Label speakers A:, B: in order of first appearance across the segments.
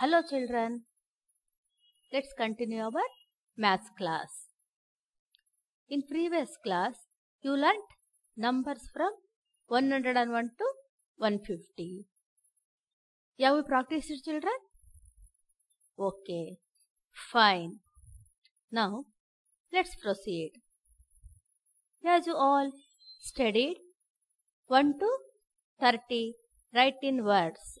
A: Hello children, let's continue our math class. In previous class, you learnt numbers from 101 to 150. Have we practiced it children? Okay, fine. Now, let's proceed. As you all studied 1 to 30, write in words.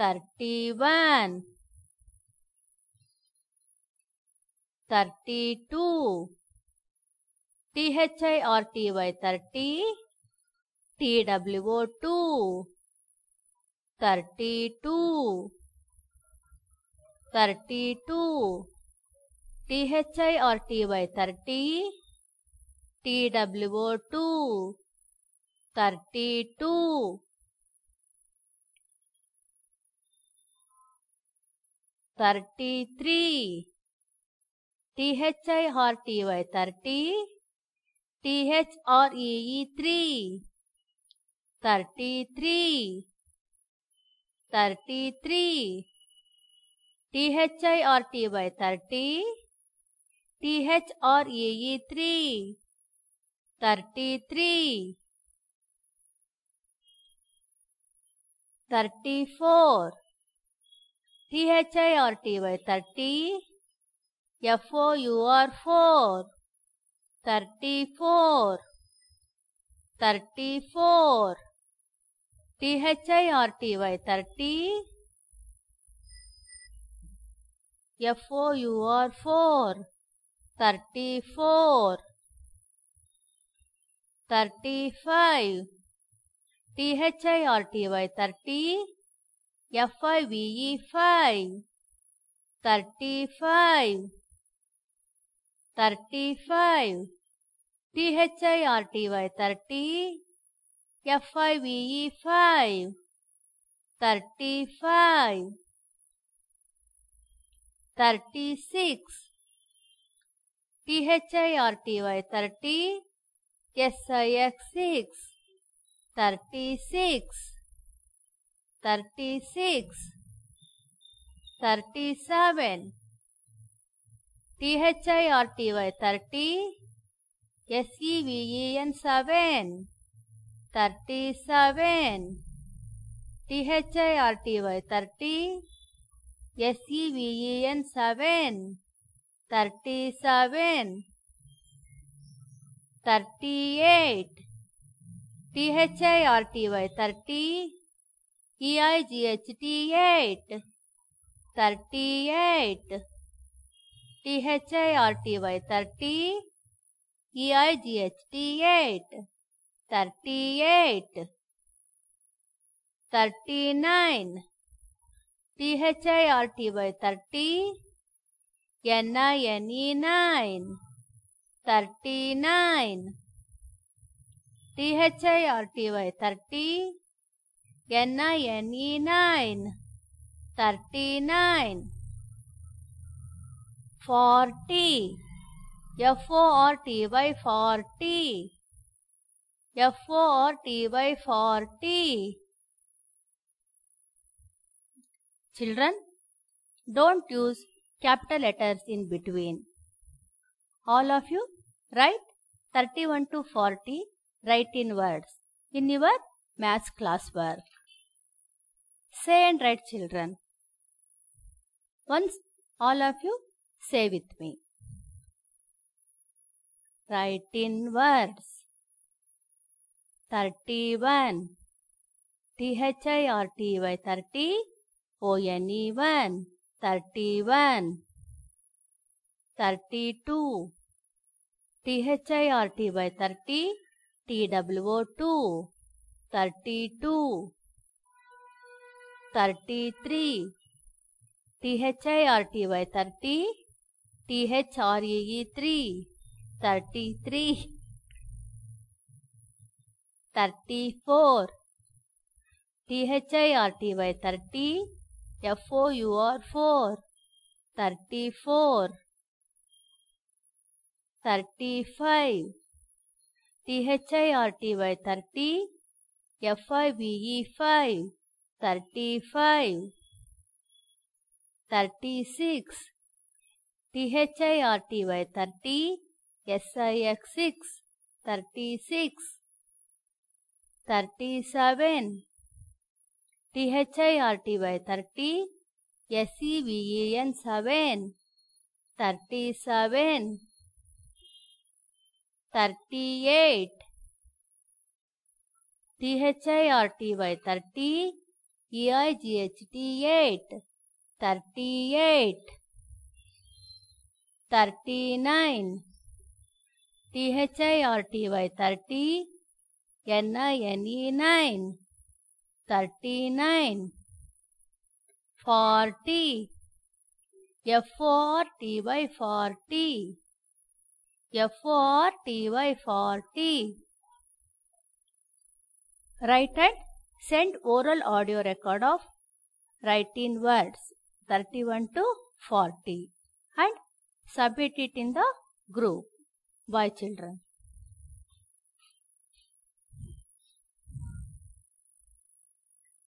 A: Thirty one thirty two T H I T Y thirty T W O two thirty two thirty two T H I T Y thirty T W O two thirty two 33 T-H-I-R-T-Y 30 T-H-R-E-E 3 33 33 T-H-I-R-T-Y 30 T-H-R-E-E 3 33 34 T H I R T Y thirty F O U R four thirty four thirty four T H I R T Y thirty F O U R four thirty four thirty five T H I R T Y thirty F-I-V-E 5 35 35 T-H-I-R-T-Y 30 F-I-V-E 5 35 36 T-H-I-R-T-Y 30 S-I-X 6 36 36 37 THI or TY 30 SEVEN 7 37 THI or TY 30 SEVEN 7 37 38 THI or TY 30 T I G H T eight thirty eight T H I R T Y thirty E I G H T eight thirty eight thirty nine T H I R T Y thirty N I N E nine thirty nine T H I R T Y thirty N-I-N-E-9 39 40 by 40 by 40 Children, don't use capital letters in between. All of you, write 31 to 40, write in words in your maths class work. Say and write, children. Once all of you say with me. Write in words. 31. T-H-I-R-T-Y 30. O-N-E-1. 31. 32. T-H-I-R-T-Y thirty t w o two thirty two. Thirty three T H I R T Y thirty T H R A three thirty three thirty four T H I R T Y thirty F O U R four thirty four thirty five T H I R T Y thirty F I B five 35 36 thirty by 30 six 36 37 by 30 seven 7 37 38 by 30 thirty N N N-I-N-E nine, thirty-nine, forty, forty by forty, forty by forty. Right hand Send oral audio record of writing words 31 to 40 and submit it in the group. by children.